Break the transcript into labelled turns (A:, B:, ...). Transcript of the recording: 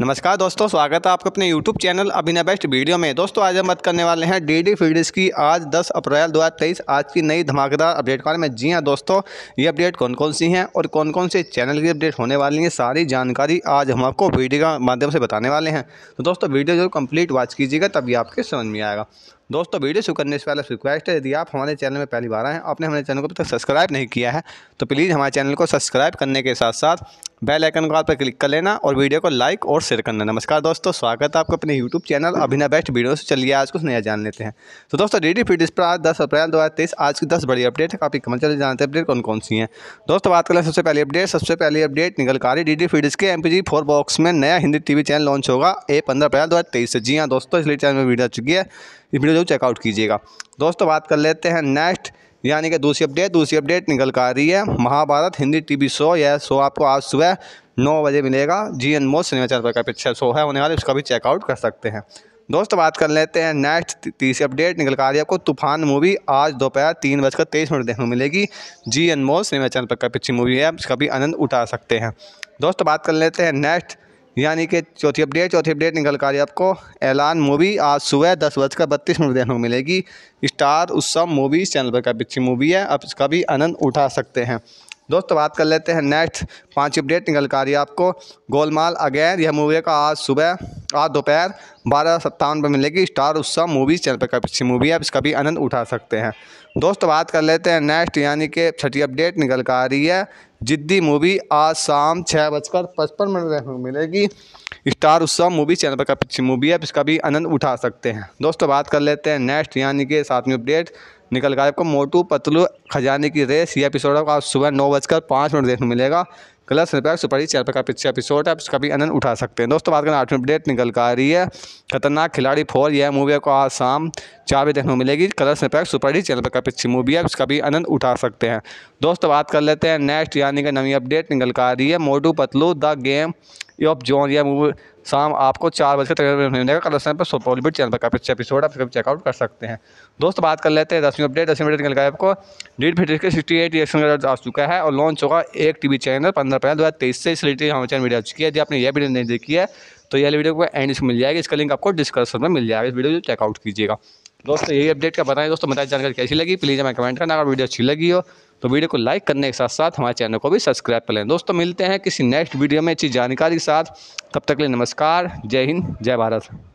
A: नमस्कार दोस्तों स्वागत है आपका अपने YouTube channel Abhinay best video में दोस्तों आज हम बात करने वाले हैं डी फीड्स की आज 10 अप्रैल 2023 आज की नई धमाकेदार अपडेट के बारे में जी हां दोस्तों ये अपडेट कौन कौन सी हैं और कौन कौन से चैनल की अपडेट होने वाली हैं सारी जानकारी आज हम आपको वीडियो के माध्यम से बताने वाले हैं तो दोस्तों वीडियो जो कम्प्लीट वॉच कीजिएगा तभी आपके समझ में आएगा दोस्तों वीडियो शुरू करने से पहले रिक्वेस्ट है यदि आप हमारे चैनल में पहली बार आए हैं आपने हमारे चैनल को अभी तक सब्सक्राइब नहीं किया है तो प्लीज़ हमारे चैनल को सब्सक्राइब करने के साथ साथ बेल आइकन को आप पर क्लिक कर लेना और वीडियो को लाइक और शेयर करना नमस्कार दोस्तों स्वागत है आपको अपने YouTube channel Abhina best video से चलिए आज कुछ नया जान लेते हैं तो दोस्तों डी डी फिटिस पर आज दस अप्रैल दो आज की दस बड़ी अपडेट है काफ़ी कमल चले जानते हैं अपडेट कौन कौन सी है दोस्तों बात करें सबसे पहली अपडेट सबसे पहली अपडेट निकल कर डी डी फिटिस के M P G four box में नया Hindi T V channel launch होगा ए पंद्रह अप्रैल दो से जी हाँ दोस्तों इसलिए चैनल में वीडियो आ चुकी है इस वीडियो जरूर चेकआउट कीजिएगा दोस्तों बात कर लेते हैं नेक्स्ट यानी कि दूसरी अपडेट दूसरी अपडेट निकल कर आ रही है महाभारत हिंदी टीवी शो यह शो आपको आज सुबह नौ बजे मिलेगा जी एन सिनेमा चैनल पर का पिक्चर शो है होने वाले उसका भी चेकआउट कर सकते हैं दोस्तों बात कर लेते हैं नेक्स्ट तीसरी अपडेट निकल कर आ रही है आपको तूफान मूवी आज दोपहर तीन बजकर तेईस मिनट देखने को मिलेगी जी एन मोस्ट सिनेमा चैनल पर का पिक्चर मूवी है उसका भी आनंद उठा सकते हैं दोस्तों बात कर लेते हैं नेक्स्ट यानी कि चौथी अपडेट चौथी अपडेट निकल कर आपको ऐलान मूवी आज सुबह दस बजकर बत्तीस मिनट देखने को मिलेगी स्टार उत्सव मूवीज़ चैनल पर का अच्छी मूवी है आप इसका भी आनंद उठा सकते हैं दोस्तों बात कर लेते हैं नेक्स्ट पाँच अपडेट निकल कर आपको गोलमाल अगैन यह मूवी का आज सुबह आज दोपहर बारह सत्तावन पर मिलेगी स्टार उत्सव मूवीज़ चैनल पर काफ़ी अच्छी मूवी है आप इसका भी आनंद उठा सकते हैं दोस्तों बात कर लेते हैं नेक्स्ट यानी कि छठी अपडेट निकल कर आ रही है जिद्दी मूवी आज शाम छः बजकर पचपन मिनट में मिलेगी स्टार उत्सव मूवी चैनल पर काफ़ी अच्छी मूवी है आप इसका भी आनंद उठा सकते हैं दोस्तों बात कर लेते हैं नेक्स्ट यानी कि सातवीं अपडेट निकल गया आपको मोटू पतलू खजाने की रेस ये एपिसोड आपको सुबह नौ बजकर पाँच मिनट देखने मिलेगा क्लस रिपेयर सुपर ही चैनल का पिछले एपिसोड है उसका भी आनंद उठा सकते हैं दोस्तों बात करें आठवीं अपडेट निकल कर आ रही है खतरनाक खिलाड़ी फोर यह मूवी आपको आज शाम चार बजे देखने को मिलेगी कलर्स निपैक सुपर ही चैनल का पिछली मूवी है उसका भी आनंद उठा सकते हैं दोस्तों बात कर लेते हैं नेक्स्ट यानी कि नवी अपडेट निकल कर आ रही है Motu Patlu the game of जॉन यह मूवी शाम आपको चार बजे तक मिलेगा कल समय पर सुपरलिमिट चैनल पर काफी अच्छे एपिसोड आप चेकआउट कर सकते हैं दोस्त बात कर लेते हैं दसवीं अपडेट दसवीं अपडेट निकल गया आपको डीड फिटिस के सिक्सटी एट रिएक्शन आ चुका है और लॉन्च होगा एक टी वी चैनल पंद्रह अप्रैल दो हज़ार तेईस से इस रिलेटेड हमारे चैनल वीडियो अच्छी है यदि आपने यह वीडियो नहीं देखी है तो यह वीडियो को एंड मिल जाएगी इसका लिंक आपको डिस्क्रिप्शन में मिल जाएगा इस वीडियो को चेकआउट कीजिएगा दोस्तों यही अपडेट का बताएं दोस्तों बताया जानकारी कैसी लगी प्लीज़ हमें कमेंट करना अगर वीडियो अच्छी लगी हो तो वीडियो को लाइक करने के साथ साथ हमारे चैनल को भी सब्सक्राइब कर लें दोस्तों मिलते हैं किसी नेक्स्ट वीडियो में अच्छी जानकारी के साथ तब तक के लिए नमस्कार जय हिंद जय भारत